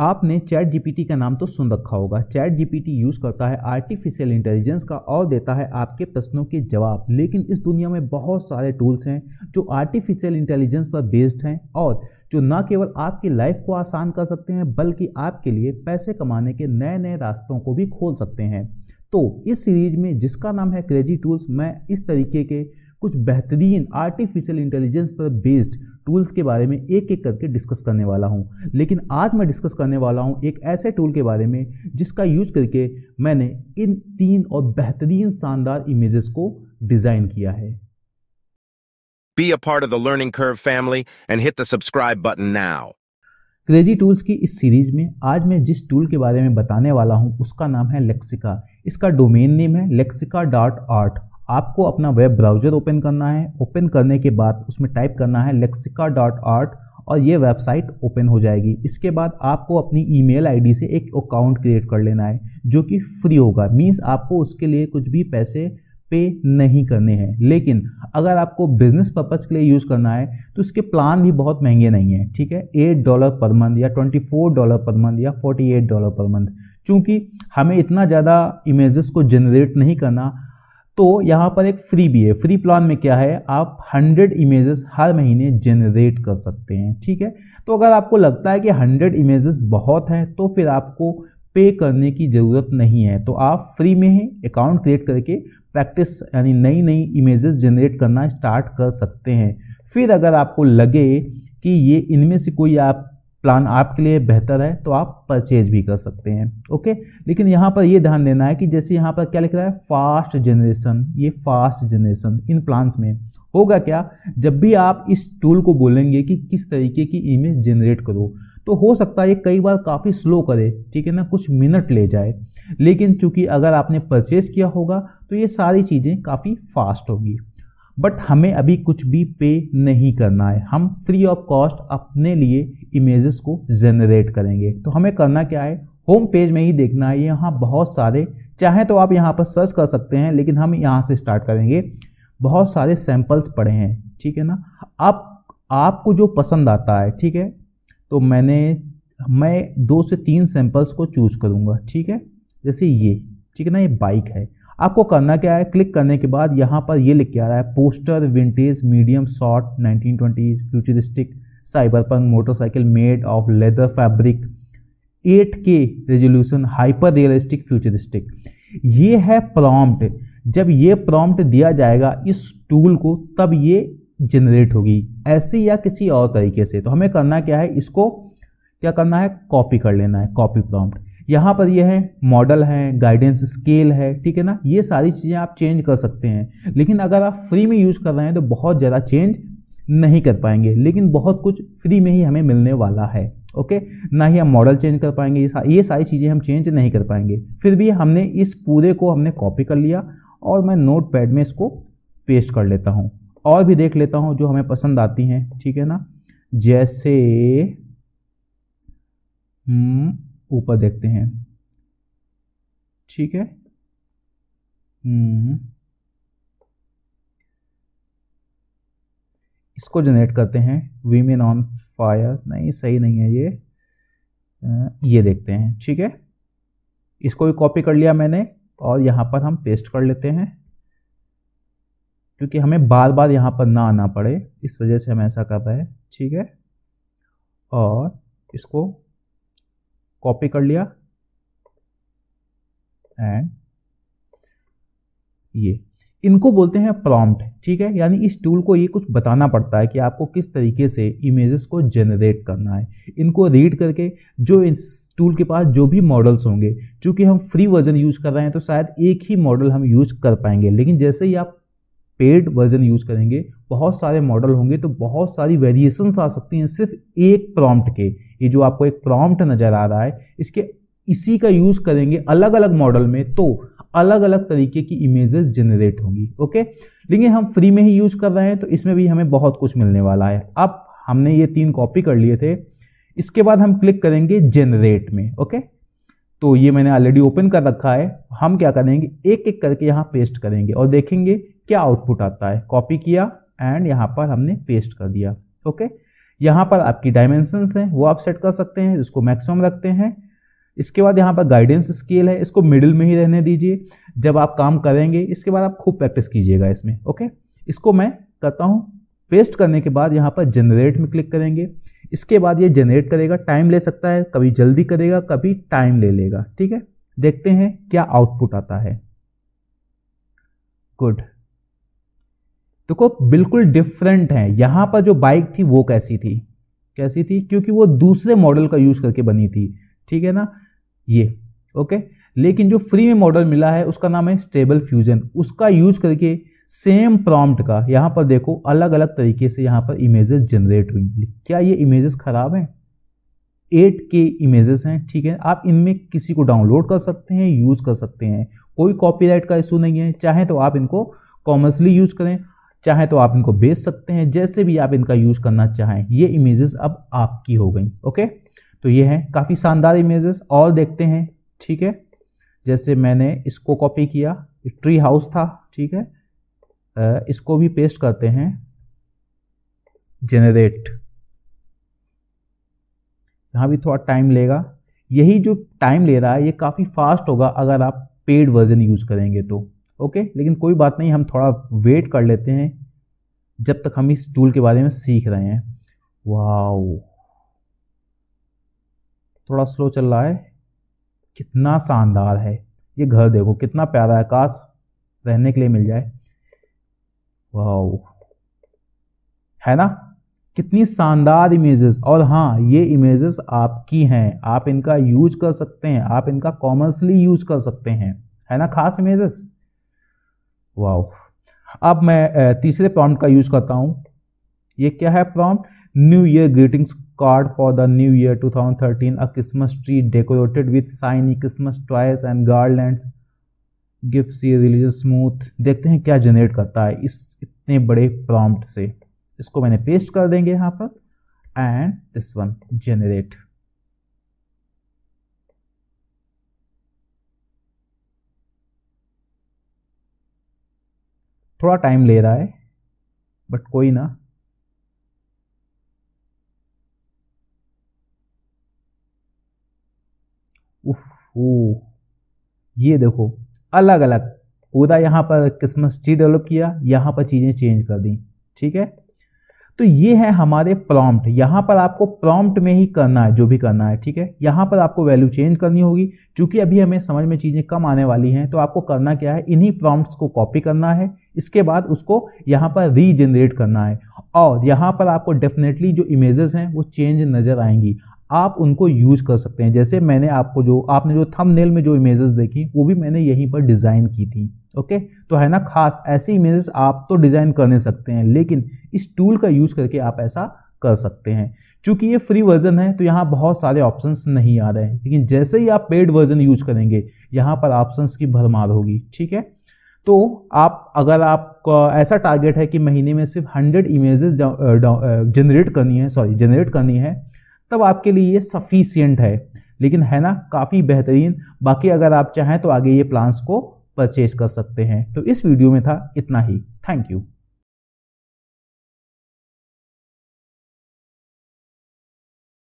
आपने chat GPT का नाम तो सुन रखा होगा चैट जीपीटी यूज करता है आर्टिफिशियल इंटेलिजेंस का और देता है आपके प्रश्नों के जवाब लेकिन इस दुनिया में बहुत सारे टूल्स हैं जो आर्टिफिशियल इंटेलिजेंस पर बेस्ड हैं और जो न केवल आपकी लाइफ को आसान कर सकते हैं बल्कि आपके लिए पैसे कमाने के नए नए रास्तों को भी खोल सकते हैं तो इस सीरीज में जिसका नाम है क्रेजी टूल्स मैं इस तरीके के कुछ बेहतरीन आर्टिफिशियल इंटेलिजेंस पर बेस्ड टूल्स के बारे में एक एक करके डिस्कस करने वाला हूँ लेकिन आज मैं डिस्कस करने वाला हूँ एक ऐसे टूल के बारे में जिसका यूज करके मैंने इन तीन और बेहतरीन शानदार इमेजेस को डिज़ाइन किया है Be a part of the learning curve family and hit the subscribe button now. Crazy tools की इस सीरीज में आज मैं जिस टूल के बारे में बताने वाला हूँ उसका नाम है लेक्सिका इसका डोमेन नेम है लेक्सिका डॉट आर्ट आपको अपना वेब ब्राउजर ओपन करना है ओपन करने के बाद उसमें टाइप करना है लेक्सिका डॉट आर्ट और ये वेबसाइट ओपन हो जाएगी इसके बाद आपको अपनी ईमेल आईडी से एक अकाउंट क्रिएट कर लेना है जो कि फ्री होगा मीन्स आपको उसके लिए कुछ भी पैसे पे नहीं करने हैं लेकिन अगर आपको बिजनेस पर्पज़ के लिए यूज़ करना है तो इसके प्लान भी बहुत महंगे नहीं हैं ठीक है एट डॉलर पर मंथ या twenty four dollar per month या forty eight dollar per month क्योंकि हमें इतना ज़्यादा इमेजेस को जनरेट नहीं करना तो यहाँ पर एक फ्री भी है फ्री प्लान में क्या है आप 100 इमेजेस हर महीने जनरेट कर सकते हैं ठीक है तो अगर आपको लगता है कि 100 इमेजेस बहुत हैं तो फिर आपको पे करने की ज़रूरत नहीं है तो आप फ्री में ही अकाउंट क्रिएट करके प्रैक्टिस यानी नई नई इमेजेस जनरेट करना स्टार्ट कर सकते हैं फिर अगर आपको लगे कि ये इनमें से कोई आप प्लान आपके लिए बेहतर है तो आप परचेज भी कर सकते हैं ओके लेकिन यहाँ पर ये ध्यान देना है कि जैसे यहाँ पर क्या लिख रहा है फास्ट जनरेशन ये फास्ट जनरेशन इन प्लान्स में होगा क्या जब भी आप इस टूल को बोलेंगे कि किस तरीके की इमेज जनरेट करो तो हो सकता है ये कई बार काफ़ी स्लो करे ठीक है ना कुछ मिनट ले जाए लेकिन चूंकि अगर आपने परचेज़ किया होगा तो ये सारी चीज़ें काफ़ी फास्ट होगी बट हमें अभी कुछ भी पे नहीं करना है हम फ्री ऑफ कॉस्ट अपने लिए इमेजेस को जनरेट करेंगे तो हमें करना क्या है होम पेज में ही देखना है यहाँ बहुत सारे चाहे तो आप यहाँ पर सर्च कर सकते हैं लेकिन हम यहाँ से स्टार्ट करेंगे बहुत सारे सैम्पल्स पड़े हैं ठीक है ना आप आपको जो पसंद आता है ठीक है तो मैंने मैं दो से तीन सैम्पल्स को चूज़ करूँगा ठीक है जैसे ये ठीक है ना ये बाइक है आपको करना क्या है क्लिक करने के बाद यहाँ पर ये लिख के आ रहा है poster vintage medium short 1920 futuristic cyberpunk motorcycle made of leather fabric 8K resolution hyper realistic futuristic ये है प्रॉम्प्ट जब ये प्रॉम्प्ट दिया जाएगा इस टूल को तब ये जनरेट होगी ऐसे या किसी और तरीके से तो हमें करना क्या है इसको क्या करना है कॉपी कर लेना है कॉपी प्रॉम्प्ट यहाँ पर यह है मॉडल है गाइडेंस स्केल है ठीक है ना ये सारी चीज़ें आप चेंज कर सकते हैं लेकिन अगर आप फ्री में यूज़ कर रहे हैं तो बहुत ज़्यादा चेंज नहीं कर पाएंगे लेकिन बहुत कुछ फ्री में ही हमें मिलने वाला है ओके ना ही हम मॉडल चेंज कर पाएंगे ये सा, ये सारी चीज़ें हम चेंज नहीं कर पाएंगे फिर भी हमने इस पूरे को हमने कॉपी कर लिया और मैं नोट पैड में इसको पेस्ट कर लेता हूँ और भी देख लेता हूँ जो हमें पसंद आती हैं ठीक है ना जैसे हम्म, ऊपर देखते हैं ठीक है हम्म। इसको जनरेट करते हैं वीमेन ऑन फायर नहीं सही नहीं है ये ये देखते हैं ठीक है इसको भी कॉपी कर लिया मैंने और यहाँ पर हम पेस्ट कर लेते हैं क्योंकि हमें बार बार यहाँ पर ना आना पड़े इस वजह से हम ऐसा कर रहे हैं ठीक है और इसको कॉपी कर लिया एंड ये इनको बोलते हैं प्रॉम्प्ट ठीक है यानी इस टूल को ये कुछ बताना पड़ता है कि आपको किस तरीके से इमेजेस को जनरेट करना है इनको रीड करके जो इस टूल के पास जो भी मॉडल्स होंगे क्योंकि हम फ्री वर्जन यूज़ कर रहे हैं तो शायद एक ही मॉडल हम यूज कर पाएंगे लेकिन जैसे ही आप पेड वर्जन यूज़ करेंगे बहुत सारे मॉडल होंगे तो बहुत सारी वेरिएशंस आ सकती हैं सिर्फ एक प्रॉम्प्ट के ये जो आपको एक प्रॉम्प्ट नज़र आ रहा है इसके इसी का यूज़ करेंगे अलग अलग मॉडल में तो अलग अलग तरीके की इमेजेस जनरेट होंगी ओके लेकिन हम फ्री में ही यूज़ कर रहे हैं तो इसमें भी हमें बहुत कुछ मिलने वाला है अब हमने ये तीन कॉपी कर लिए थे इसके बाद हम क्लिक करेंगे जनरेट में ओके तो ये मैंने ऑलरेडी ओपन कर रखा है हम क्या करेंगे एक एक करके यहाँ पेस्ट करेंगे और देखेंगे क्या आउटपुट आता है कॉपी किया एंड यहाँ पर हमने पेस्ट कर दिया ओके यहाँ पर आपकी डायमेंशंस हैं वो आप सेट कर सकते हैं इसको मैक्सिमम रखते हैं इसके बाद यहाँ पर गाइडेंस स्केल है इसको मिडिल में ही रहने दीजिए जब आप काम करेंगे इसके बाद आप खूब प्रैक्टिस कीजिएगा इसमें ओके इसको मैं करता हूँ पेस्ट करने के बाद यहाँ पर जनरेट में क्लिक करेंगे इसके बाद ये जनरेट करेगा टाइम ले सकता है कभी जल्दी करेगा कभी टाइम ले लेगा ठीक है देखते हैं क्या आउटपुट आता है गुड देखो तो बिल्कुल डिफरेंट है यहाँ पर जो बाइक थी वो कैसी थी कैसी थी क्योंकि वो दूसरे मॉडल का यूज़ करके बनी थी ठीक है ना ये ओके लेकिन जो फ्री में मॉडल मिला है उसका नाम है स्टेबल फ्यूजन उसका यूज़ करके सेम प्रॉम्प्ट का यहाँ पर देखो अलग अलग तरीके से यहाँ पर इमेजेस जनरेट हुई क्या ये इमेजेस ख़राब हैं एट के इमेजेस हैं ठीक है आप इनमें किसी को डाउनलोड कर सकते हैं यूज़ कर सकते हैं कोई कॉपीराइट का इशू नहीं है चाहे तो आप इनको कॉमर्सली यूज़ करें चाहे तो आप इनको बेच सकते हैं जैसे भी आप इनका यूज़ करना चाहें ये इमेजेस अब आपकी हो गई ओके तो ये हैं काफ़ी शानदार इमेजेस और देखते हैं ठीक है जैसे मैंने इसको कॉपी किया ट्री हाउस था ठीक है इसको भी पेस्ट करते हैं जेनरेट यहां भी थोड़ा टाइम लेगा यही जो टाइम ले रहा है ये काफ़ी फास्ट होगा अगर आप पेड वर्जन यूज़ करेंगे तो ओके लेकिन कोई बात नहीं हम थोड़ा वेट कर लेते हैं जब तक हम इस टूल के बारे में सीख रहे हैं वाओ थोड़ा स्लो चल रहा है कितना शानदार है ये घर देखो कितना प्यारा है काश रहने के लिए मिल जाए वाओ है ना कितनी शानदार इमेजेस और हाँ ये इमेजेस आपकी हैं आप इनका यूज कर सकते हैं आप इनका कॉमर्सली यूज कर सकते हैं है ना खास इमेजेस वाओ अब मैं तीसरे प्रॉम्प्ट का यूज़ करता हूँ ये क्या है prompt new year greetings card for the new year 2013 a Christmas tree decorated with shiny Christmas toys and garland gift release smooth देखते हैं क्या जनरेट करता है इस इतने बड़े प्रॉम्प्ट से इसको मैंने पेस्ट कर देंगे यहाँ पर एंड दिस वन जनरेट थोड़ा टाइम ले रहा है बट कोई ना ओह ये देखो अलग अलग पूरा यहाँ पर क्रिसमस ट्री डेवलप किया यहाँ पर चीज़ें चेंज कर दी ठीक है तो ये है हमारे प्रॉम्प्ट यहाँ पर आपको प्रॉम्प्ट में ही करना है जो भी करना है ठीक है यहाँ पर आपको वैल्यू चेंज करनी होगी क्योंकि अभी हमें समझ में चीज़ें कम आने वाली हैं तो आपको करना क्या है इन्हीं प्रॉम्प्ट्स को कॉपी करना है इसके बाद उसको यहाँ पर रीजनरेट करना है और यहाँ पर आपको डेफिनेटली जो इमेजेस हैं वो चेंज नज़र आएंगी आप उनको यूज कर सकते हैं जैसे मैंने आपको जो आपने जो थंबनेल में जो इमेजेस देखी वो भी मैंने यहीं पर डिज़ाइन की थी ओके तो है ना खास ऐसी इमेजेस आप तो डिज़ाइन करने सकते हैं लेकिन इस टूल का यूज़ करके आप ऐसा कर सकते हैं चूँकि ये फ्री वर्जन है तो यहाँ बहुत सारे ऑप्शंस नहीं आ रहे हैं लेकिन जैसे ही आप पेड वर्जन यूज करेंगे यहाँ पर ऑप्शंस की भरमार होगी ठीक है तो आप अगर आप ऐसा टारगेट है कि महीने में सिर्फ हंड्रेड इमेजेस जनरेट करनी है सॉरी जनरेट करनी है तब आपके लिए ये सफिशियंट है लेकिन है ना काफ़ी बेहतरीन बाकी अगर आप चाहें तो आगे ये प्लान्स को परचेज कर सकते हैं तो इस वीडियो में था इतना ही थैंक यू